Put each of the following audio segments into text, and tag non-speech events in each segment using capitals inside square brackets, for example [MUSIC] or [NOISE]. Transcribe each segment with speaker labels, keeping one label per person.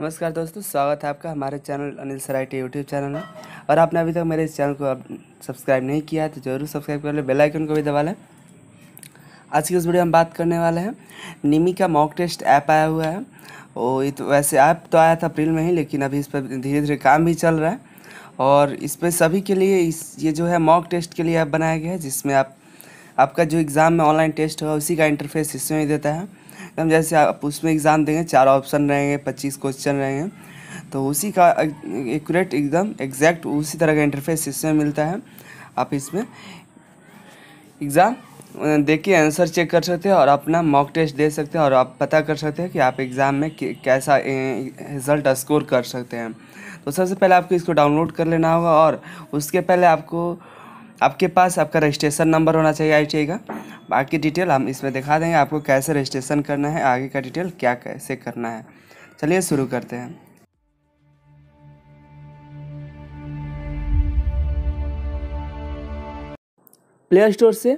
Speaker 1: नमस्कार दोस्तों स्वागत है आपका हमारे चैनल अनिल सराय के यूट्यूब चैनल में और आपने अभी तक मेरे इस चैनल को सब्सक्राइब नहीं किया है तो जरूर सब्सक्राइब कर लें बेल आइकन को भी दबा लें आज की इस वीडियो हम बात करने वाले हैं निमी का मॉक टेस्ट ऐप आया हुआ है और ये तो वैसे ऐप तो आया था अप्रैल में ही लेकिन अभी इस पर धीरे धीरे काम भी चल रहा है और इस पर सभी के लिए इस ये जो है मॉक टेस्ट के लिए ऐप बनाया गया है जिसमें आप आपका जो एग्ज़ाम में ऑनलाइन टेस्ट होगा उसी का इंटरफेस इसमें ही देता है एकदम [LAUGHS] जैसे आप उसमें एग्ज़ाम देंगे चार ऑप्शन रहेंगे पच्चीस क्वेश्चन रहेंगे तो उसी का एक्यूरेट एकदम एग्जैक्ट उसी तरह का इंटरफेस इसमें मिलता है आप इसमें एग्ज़ाम के आंसर चेक कर सकते हैं और अपना मॉक टेस्ट दे सकते हैं और आप पता कर सकते हैं कि आप एग्ज़ाम में कैसा रिज़ल्ट स्कोर कर सकते हैं तो सबसे पहले आपको इसको डाउनलोड कर लेना होगा और उसके पहले आपको आपके पास आपका रजिस्ट्रेशन नंबर होना चाहिए आई टी का बाकी डिटेल हम इसमें दिखा देंगे आपको कैसे रजिस्ट्रेशन करना है आगे का डिटेल क्या कैसे करना है चलिए शुरू करते हैं प्ले स्टोर से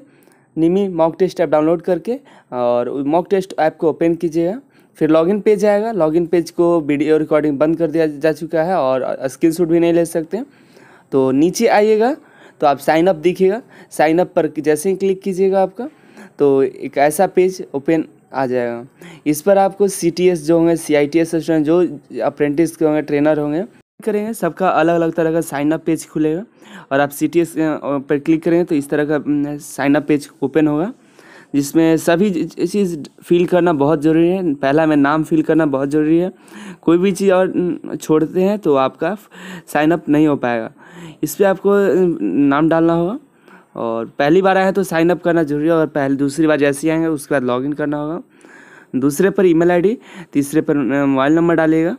Speaker 1: निमी मॉक टेस्ट ऐप डाउनलोड करके और मॉक टेस्ट ऐप को ओपन कीजिएगा फिर लॉगिन पेज आएगा लॉगिन पेज को वीडियो रिकॉर्डिंग बंद कर दिया जा चुका है और स्क्रीन भी नहीं ले सकते तो नीचे आइएगा तो आप साइन अप देखिएगा साइनअप पर जैसे ही क्लिक कीजिएगा आपका तो एक ऐसा पेज ओपन आ जाएगा इस पर आपको सी जो होंगे सी आई स्टूडेंट जो अप्रेंटिस के होंगे ट्रेनर होंगे करेंगे सबका अलग अलग तरह का साइनअप पेज खुलेगा और आप सी पर क्लिक करेंगे तो इस तरह का साइनअप पेज ओपन होगा जिसमें सभी चीज़ फिल करना बहुत ज़रूरी है पहला में नाम फिल करना बहुत ज़रूरी है कोई भी चीज़ और छोड़ते हैं तो आपका साइनअप नहीं हो पाएगा इस पर आपको नाम डालना होगा और पहली बार आए हैं तो साइन अप करना जरूरी है और पहले दूसरी बार जैसे ही आएंगे उसके बाद लॉगिन करना होगा दूसरे पर ईमेल आईडी तीसरे पर मोबाइल नंबर डालिएगा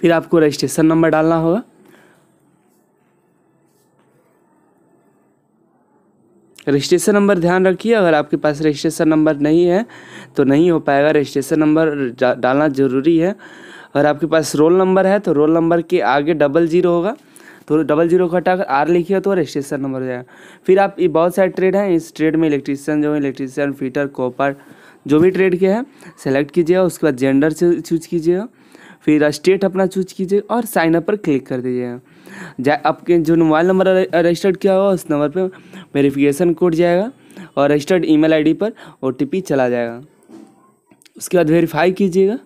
Speaker 1: फिर आपको रजिस्ट्रेशन नंबर डालना होगा रजिस्ट्रेशन नंबर ध्यान रखिए अगर आपके पास रजिस्ट्रेशन नंबर नहीं है तो नहीं हो पाएगा रजिस्ट्रेशन नंबर डालना ज़रूरी है अगर आपके पास रोल नंबर है तो रोल नंबर के आगे डबल जीरो होगा तो डबल जीरो को हटाकर आर लिखिए तो रजिस्ट्रेशन नंबर हो जाएगा फिर आप ये बहुत सारे ट्रेड हैं इस ट्रेड में इलेक्ट्रीशियन जो इलेक्ट्रीशियन इलेक्ट्रिशियन फीटर कॉपर जो भी ट्रेड के हैं सेलेक्ट कीजिएगा उसके बाद जेंडर चूज कीजिएगा फिर स्टेट अपना चूज कीजिए और साइन अप पर क्लिक कर दीजिएगा जाए आपके जो मोबाइल नंबर रजिस्टर्ड किया हुआ उस नंबर पर वेरीफिकेशन कोड जाएगा और रजिस्टर्ड ई मेल पर ओ चला जाएगा उसके बाद वेरीफाई कीजिएगा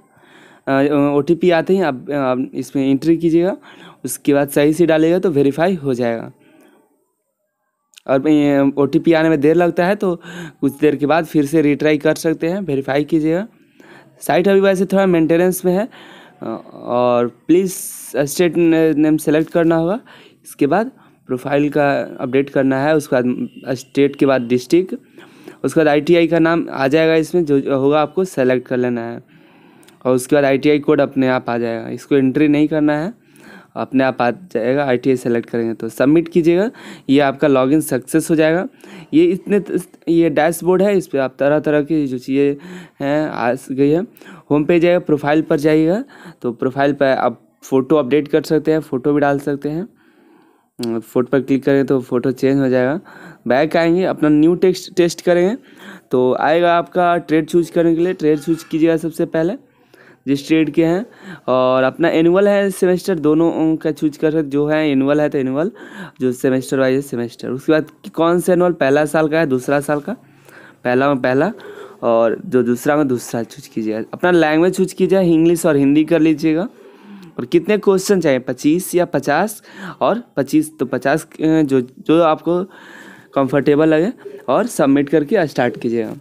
Speaker 1: ओ टी पी आते ही आप, आप इसमें एंट्री कीजिएगा उसके बाद सही से डालेगा तो वेरीफाई हो जाएगा और ओ टी पी आने में देर लगता है तो कुछ देर के बाद फिर से रिट्राई कर सकते हैं वेरीफाई कीजिएगा साइट अभी वैसे थोड़ा मेंटेनेंस में है और प्लीज़ स्टेट नेम सेलेक्ट करना होगा इसके बाद प्रोफाइल का अपडेट करना है उसके बाद स्टेट uh, के बाद डिस्ट्रिक्ट उसके बाद आईटीआई का नाम आ जाएगा इसमें जो होगा आपको सेलेक्ट कर लेना है और उसके बाद आईटीआई कोड अपने आप आ जाएगा इसको एंट्री नहीं करना है अपने आप आ जाएगा आई टी सेलेक्ट करेंगे तो सबमिट कीजिएगा ये आपका लॉगिन सक्सेस हो जाएगा ये इतने ये डैशबोर्ड है इस पर आप तरह तरह की जो चीज़ें हैं आ गई है होम पेज जाएगा प्रोफाइल पर जाइएगा तो प्रोफाइल पर आप फ़ोटो अपडेट कर सकते हैं फ़ोटो भी डाल सकते हैं फोटो हम्म, पर क्लिक करें तो फ़ोटो चेंज हो जाएगा बैक आएंगे अपना न्यू टेक्स्ट टेस्ट करेंगे तो आएगा आपका ट्रेड चूज करने के लिए ट्रेड चूज कीजिएगा सबसे पहले जिस ट्रेड के हैं और अपना एनुअल है सेमेस्टर दोनों का चूज कर सकते जो है एनुअल है तो एनुअल जो सेमेस्टर वाइज है सेमेस्टर उसके बाद कौन सा एनुअल पहला साल का है दूसरा साल का पहला में पहला और जो दूसरा में दूसरा चूज कीजिएगा अपना लैंग्वेज चूज कीजिए इंग्लिश और हिंदी कर लीजिएगा और कितने क्वेश्चन चाहिए पच्चीस या पचास और पच्चीस तो पचास जो जो आपको कंफर्टेबल लगे और सबमिट करके स्टार्ट कीजिएगा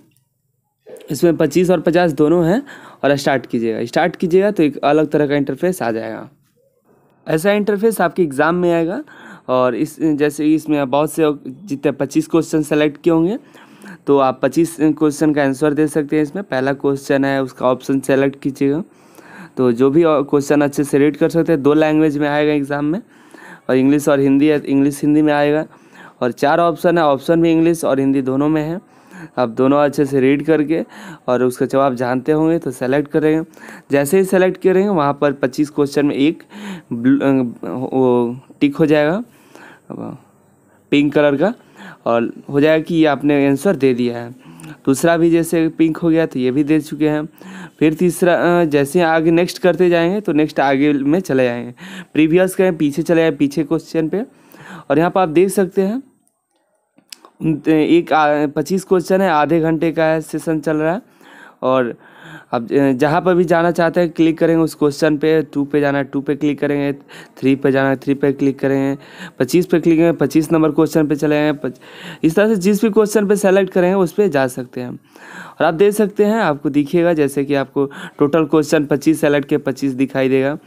Speaker 1: इसमें पच्चीस और पचास दोनों हैं और स्टार्ट कीजिएगा स्टार्ट कीजिएगा तो एक अलग तरह का इंटरफेस आ जाएगा ऐसा इंटरफेस आपके एग्ज़ाम में आएगा और इस जैसे इसमें बहुत से जितने पच्चीस क्वेश्चन सेलेक्ट किए होंगे तो आप पच्चीस क्वेश्चन का आंसर दे सकते हैं इसमें पहला क्वेश्चन है उसका ऑप्शन सेलेक्ट कीजिएगा तो जो भी क्वेश्चन अच्छे से रीड कर सकते हैं दो लैंग्वेज में आएगा एग्ज़ाम में और इंग्लिश और हिंदी इंग्लिश हिंदी में आएगा और चार ऑप्शन है ऑप्शन भी इंग्लिश और हिंदी दोनों में है आप दोनों अच्छे से रीड करके और उसका जवाब जानते होंगे तो सेलेक्ट करेंगे जैसे ही सेलेक्ट करेंगे वहाँ पर 25 क्वेश्चन में एक वो टिक हो जाएगा पिंक कलर का और हो जाएगा कि ये आपने आंसर दे दिया है दूसरा भी जैसे पिंक हो गया तो ये भी दे चुके हैं फिर तीसरा जैसे आगे नेक्स्ट करते जाएंगे तो नेक्स्ट आगे में चले जाएंगे प्रीवियस के पीछे चले जाए पीछे क्वेश्चन पे और यहाँ पर आप देख सकते हैं एक पच्चीस क्वेश्चन है आधे घंटे का है सेशन चल रहा है और अब जहाँ पर भी जाना चाहते हैं क्लिक करेंगे उस क्वेश्चन पे टू पे जाना है टू पे क्लिक करेंगे थ्री पे जाना है थ्री पे क्लिक करेंगे पच्चीस पे क्लिक करेंगे पच्चीस नंबर क्वेश्चन पे चले गए इस तरह से जिस भी क्वेश्चन पे सेलेक्ट करेंगे उस पर जा सकते हैं और आप देख सकते हैं आपको दिखेगा जैसे कि आपको टोटल क्वेश्चन पच्चीस सेलेक्ट के पच्चीस दिखाई देगा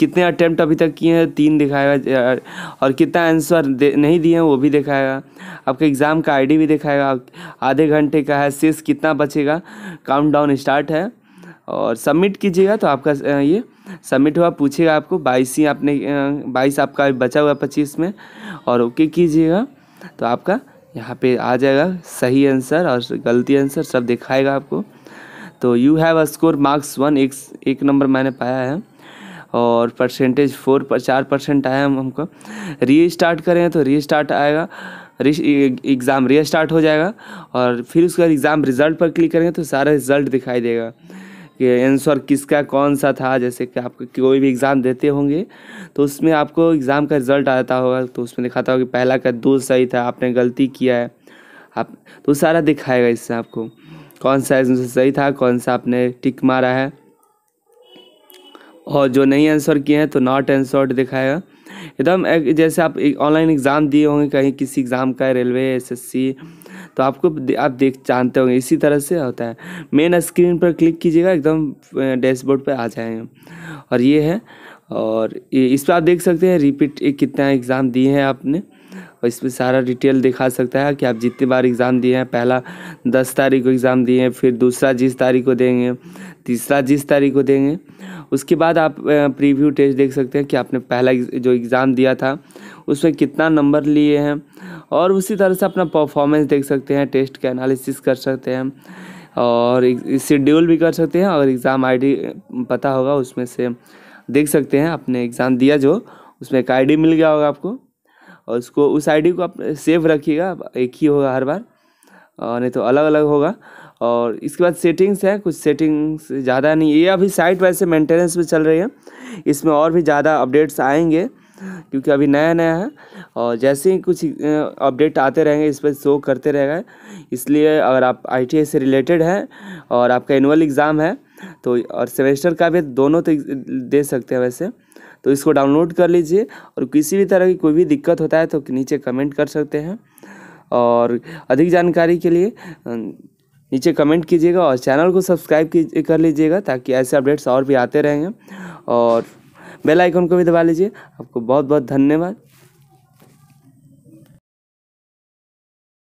Speaker 1: कितने अटैम्प्ट अभी तक किए हैं तीन दिखाएगा और कितना आंसर नहीं दिए हैं वो भी दिखाएगा आपके एग्ज़ाम का आईडी भी दिखाएगा आधे घंटे का है शेष कितना बचेगा काउंटडाउन स्टार्ट है और सबमिट कीजिएगा तो आपका ये सबमिट हुआ पूछेगा आपको बाईस ही आपने बाईस आपका बचा हुआ पच्चीस में और ओके कीजिएगा तो आपका यहाँ पे आ जाएगा सही आंसर और गलती आंसर सब दिखाएगा आपको तो you have a score marks one एक एक नंबर मैंने पाया है और परसेंटेज फोर पर चार परसेंट आया हम हमको री स्टार्ट करें तो री स्टार्ट आएगा एग्ज़ाम री स्टार्ट हो जाएगा और फिर उसके बाद एग्ज़ाम रिज़ल्ट पर क्लिक करेंगे तो सारा रिज़ल्ट दिखाई देगा कि आंसर किसका कौन सा था जैसे कि आप कोई भी एग्ज़ाम देते होंगे तो उसमें आपको एग्ज़ाम का रिज़ल्ट आता होगा तो उसमें दिखाता होगा कि पहला का दो सही था आपने गलती किया है आप तो सारा दिखाएगा इससे आपको कौन सा सही था कौन सा आपने टिक मारा है और जो नहीं आंसर किए हैं तो नॉट आंसर्ड दिखाएगा एकदम जैसे आप ऑनलाइन एग्ज़ाम दिए होंगे कहीं किसी एग्ज़ाम का रेलवे एसएससी तो आपको आप देख जानते होंगे इसी तरह से होता है मेन स्क्रीन पर क्लिक कीजिएगा एकदम डैशबोर्ड पर आ जाएंगे और ये है और ये इस पर आप देख सकते हैं रिपीट कितना एग्ज़ाम दिए हैं आपने और इसमें सारा डिटेल दिखा सकता है कि आप जितनी बार एग्ज़ाम दिए हैं पहला दस तारीख को एग्ज़ाम दिए हैं फिर दूसरा जिस तारीख को देंगे तीसरा जिस तारीख को देंगे उसके बाद आप प्रीव्यू टेस्ट देख सकते हैं कि आपने पहला जो एग्ज़ाम दिया था उसमें कितना नंबर लिए हैं और उसी तरह से अपना परफॉर्मेंस देख सकते हैं टेस्ट के एनालिसिस कर सकते हैं और शेड्यूल भी कर सकते हैं और एग्ज़ाम आईडी पता होगा उसमें से देख सकते हैं आपने एग्ज़ाम दिया जो उसमें एक आई मिल गया होगा आपको और उसको उस आई को आप सेव रखिएगा एक ही होगा हर बार और नहीं तो अलग अलग होगा और इसके बाद सेटिंग्स है कुछ सेटिंग्स ज़्यादा नहीं ये अभी साइट वैसे मेंटेनेंस में चल रही है इसमें और भी ज़्यादा अपडेट्स आएंगे क्योंकि अभी नया नया है और जैसे ही कुछ अपडेट आते रहेंगे इस पर शो करते रहेगा इसलिए अगर आप आई से रिलेटेड हैं और आपका एनुअल एग्ज़ाम है तो और सेमेस्टर का भी दोनों तो दे सकते हैं वैसे तो इसको डाउनलोड कर लीजिए और किसी भी तरह की कोई भी दिक्कत होता है तो नीचे कमेंट कर सकते हैं और अधिक जानकारी के लिए नीचे कमेंट कीजिएगा और चैनल को सब्सक्राइब कर लीजिएगा ताकि ऐसे अपडेट्स और भी आते रहेंगे और बेल आइकन को भी दबा लीजिए आपको बहुत बहुत धन्यवाद